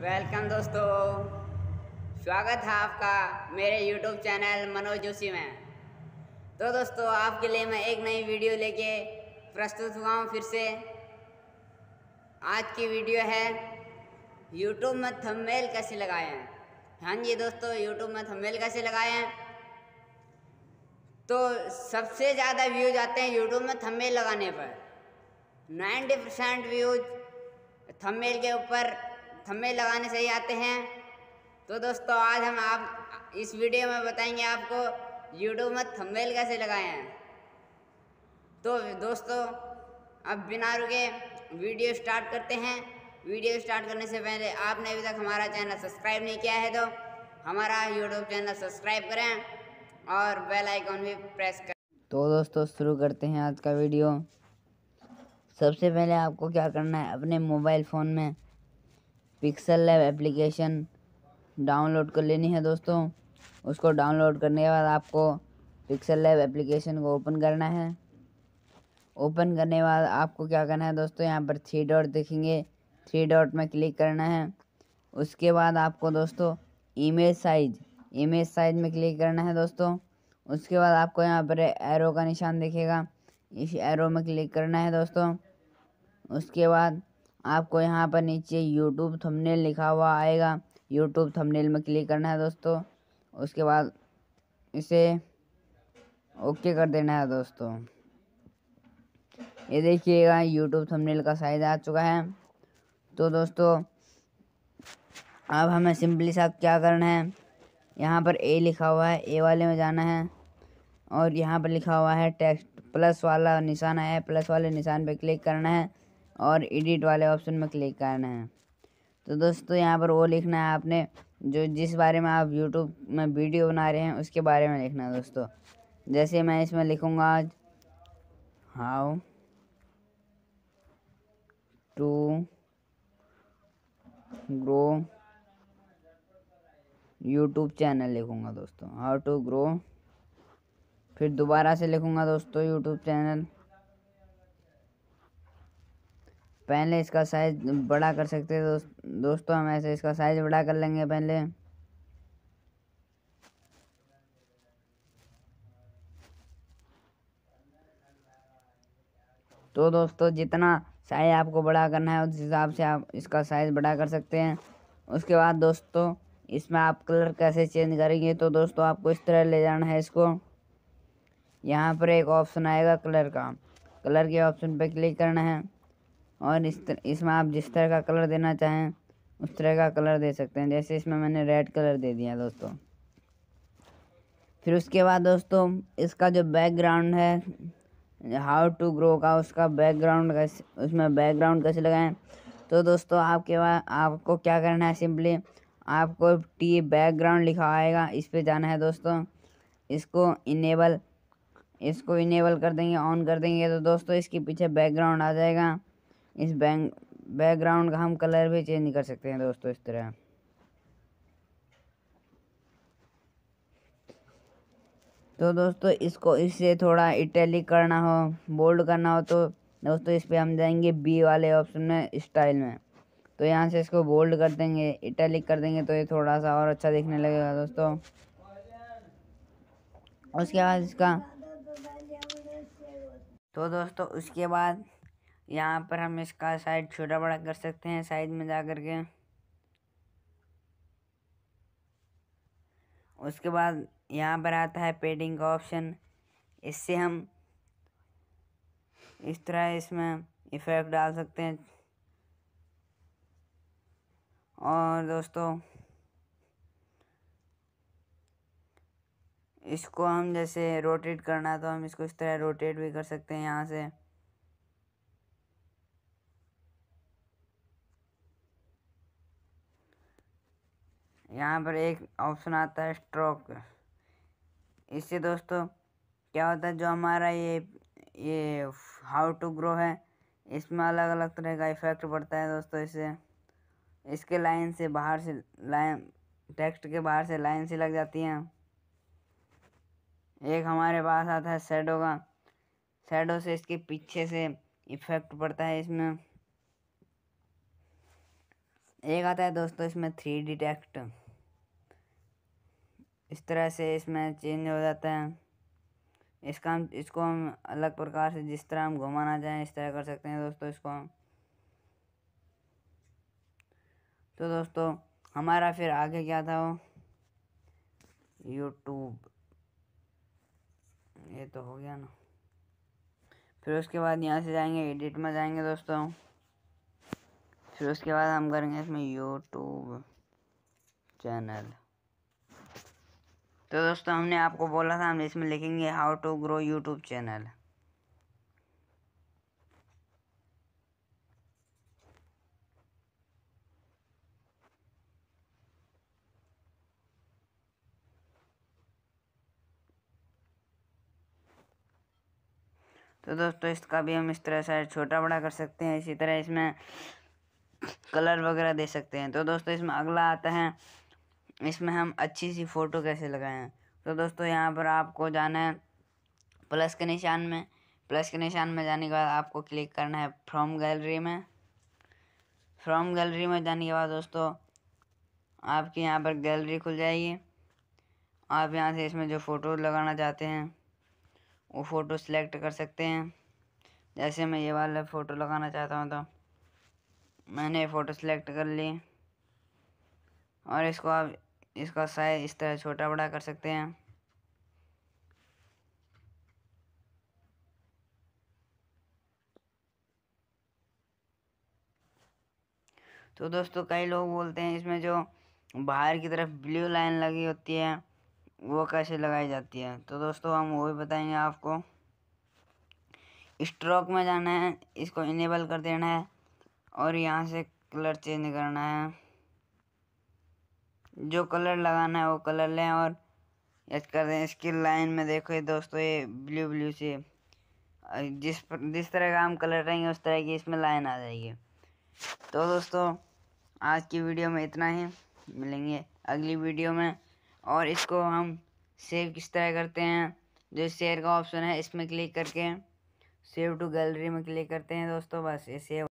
welcome दोस्तों स्वागत है आपका मेरे यूट्यूब चैनल मनोज जोशी में तो दोस्तों आपके लिए मैं एक नई वीडियो लेके प्रस्तुत हुआ हूँ फिर से आज की वीडियो है यूट्यूब में थंबनेल कैसे लगाए हैं हाँ जी दोस्तों यूट्यूब में थंबनेल कैसे लगाए हैं तो सबसे ज़्यादा व्यूज आते हैं यूट्यूब में थंबनेल लगाने पर नाइन्टी परसेंट व्यूज थंबनेल के ऊपर थम्बे लगाने सही आते हैं तो दोस्तों आज हम आप इस वीडियो में बताएंगे आपको यूट्यूब में थम्बेल कैसे लगाए हैं तो दोस्तों अब बिना रुके वीडियो स्टार्ट करते हैं वीडियो स्टार्ट करने से पहले आपने अभी तक हमारा चैनल सब्सक्राइब नहीं किया है तो हमारा यूट्यूब चैनल सब्सक्राइब करें और बेल आइकॉन भी प्रेस करें तो दोस्तों शुरू करते हैं आज का वीडियो सबसे पहले आपको क्या करना है अपने मोबाइल फ़ोन में पिक्सल लैब एप्लीकेशन डाउनलोड कर लेनी है दोस्तों उसको डाउनलोड करने के बाद आपको पिक्सल लैब एप्लीकेशन को ओपन करना है ओपन करने के बाद आपको क्या करना है दोस्तों यहाँ पर थ्री डॉट देखेंगे थ्री डॉट में क्लिक करना है उसके बाद आपको दोस्तों इमेज साइज इमेज साइज में क्लिक करना है दोस्तों उसके बाद आपको यहाँ पर एरो का निशान दिखेगा इस एरो में क्लिक करना है दोस्तों उसके बाद आपको यहाँ पर नीचे यूट्यूब थंबनेल लिखा हुआ आएगा यूट्यूब थंबनेल में क्लिक करना है दोस्तों उसके बाद इसे ओके कर देना है दोस्तों ये देखिएगा यूट्यूब थंबनेल का साइज आ चुका है तो दोस्तों अब हमें सिंपली साहब क्या करना है यहाँ पर ए लिखा हुआ है ए वाले में जाना है और यहाँ पर लिखा हुआ है टेक्स्ट प्लस वाला निशान आया है प्लस वाले निशान पर क्लिक करना है और एडिट वाले ऑप्शन में क्लिक करना है तो दोस्तों यहाँ पर वो लिखना है आपने जो जिस बारे में आप यूट्यूब में वीडियो बना रहे हैं उसके बारे में लिखना है दोस्तों जैसे मैं इसमें लिखूँगा आज how to grow YouTube channel लिखूँगा दोस्तों हाउ टू ग्रो फिर दोबारा से लिखूँगा दोस्तों यूट्यूब चैनल पहले इसका साइज बड़ा कर सकते हैं दोस्त, दोस्तों हम ऐसे इसका साइज बड़ा कर लेंगे पहले तो दोस्तों जितना साइज आपको बड़ा करना है उस हिसाब से आप इसका साइज बड़ा कर सकते हैं उसके बाद दोस्तों इसमें आप कलर कैसे चेंज करेंगे तो दोस्तों आपको इस तरह ले जाना है इसको यहाँ पर एक ऑप्शन आएगा कलर का कलर के ऑप्शन पर क्लिक करना है और इस तर, इसमें आप जिस तरह का कलर देना चाहें उस तरह का कलर दे सकते हैं जैसे इसमें मैंने रेड कलर दे दिया दोस्तों फिर उसके बाद दोस्तों इसका जो बैकग्राउंड है हाउ टू ग्रो का उसका बैकग्राउंड कैसे उसमें बैकग्राउंड कैसे लगाएं तो दोस्तों आपके पास आपको क्या करना है सिंपली आपको टी बैकग्राउंड लिखा आएगा इस पर जाना है दोस्तों इसको इनेबल इसको इनेबल कर देंगे ऑन कर देंगे तो दोस्तों इसके पीछे बैकग्राउंड आ जाएगा इस बैंक बैकग्राउंड का हम कलर भी चेंज कर सकते हैं दोस्तों इस तरह तो दोस्तों इसको इससे थोड़ा इटैलिक करना हो बोल्ड करना हो तो दोस्तों इस पर हम जाएंगे बी वाले ऑप्शन में स्टाइल में तो यहाँ से इसको बोल्ड कर देंगे इटैलिक कर देंगे तो ये थोड़ा सा और अच्छा दिखने लगेगा दोस्तों उसके बाद इसका तो दोस्तों उसके बाद यहाँ पर हम इसका साइज छोटा बड़ा कर सकते हैं साइज में जा कर के उसके बाद यहाँ पर आता है पेडिंग का ऑप्शन इससे हम इस तरह इसमें इफ़ेक्ट डाल सकते हैं और दोस्तों इसको हम जैसे रोटेट करना तो हम इसको इस तरह रोटेट भी कर सकते हैं यहाँ से यहाँ पर एक ऑप्शन आता है स्ट्रोक इससे दोस्तों क्या होता है जो हमारा ये ये हाउ टू ग्रो है इसमें अलग अलग तरह का इफेक्ट पड़ता है दोस्तों इससे इसके लाइन से बाहर से लाइन टेक्स्ट के बाहर से लाइन से लग जाती हैं एक हमारे पास आता है शेडो का शेडो से इसके पीछे से इफेक्ट पड़ता है इसमें एक आता है दोस्तों इसमें थ्री डिटेक्ट इस तरह से इसमें चेंज हो जाता है इसका हम इसको हम अलग प्रकार से जिस तरह हम घुमाना चाहें इस तरह कर सकते हैं दोस्तों इसको हम तो दोस्तों हमारा फिर आगे क्या था वो यूट्यूब ये तो हो गया ना फिर उसके बाद यहाँ से जाएंगे एडिट में जाएंगे दोस्तों फिर उसके बाद हम करेंगे इसमें यूट्यूब चैनल तो दोस्तों हमने आपको बोला था हम इसमें लिखेंगे how to grow YouTube channel तो दोस्तों इसका भी हम इस तरह से छोटा बड़ा कर सकते हैं इसी तरह इसमें कलर वगैरह दे सकते हैं तो दोस्तों इसमें अगला आता है इसमें हम अच्छी सी फ़ोटो कैसे लगाएं तो दोस्तों यहाँ पर आपको जाना है प्लस के निशान में प्लस के निशान में जाने के बाद आपको क्लिक करना है फ्रॉम गैलरी में फ्रॉम गैलरी में जाने के बाद दोस्तों आपकी यहाँ पर गैलरी खुल जाएगी आप यहाँ से इसमें जो फ़ोटो लगाना चाहते हैं वो फ़ोटो सिलेक्ट कर सकते हैं जैसे मैं ये वाला फ़ोटो लगाना चाहता हूँ तो मैंने फ़ोटो सेलेक्ट कर ली और इसको आप इसका साइज इस तरह छोटा बड़ा कर सकते हैं तो दोस्तों कई लोग बोलते हैं इसमें जो बाहर की तरफ ब्लू लाइन लगी होती है वो कैसे लगाई जाती है तो दोस्तों हम वो भी बताएंगे आपको स्ट्रोक में जाना है इसको इनेबल कर देना है और यहाँ से कलर चेंज करना है जो कलर लगाना है वो कलर लें और यस कर दें इसकी लाइन में देखो ये दोस्तों ये ब्लू ब्लू से जिस पर जिस तरह का हम कलर रहेंगे उस तरह की इसमें लाइन आ जाएगी तो दोस्तों आज की वीडियो में इतना ही मिलेंगे अगली वीडियो में और इसको हम सेव किस तरह करते हैं जो शेयर का ऑप्शन है इसमें क्लिक करके सेव टू गैलरी में क्लिक करते हैं दोस्तों बस ये सेव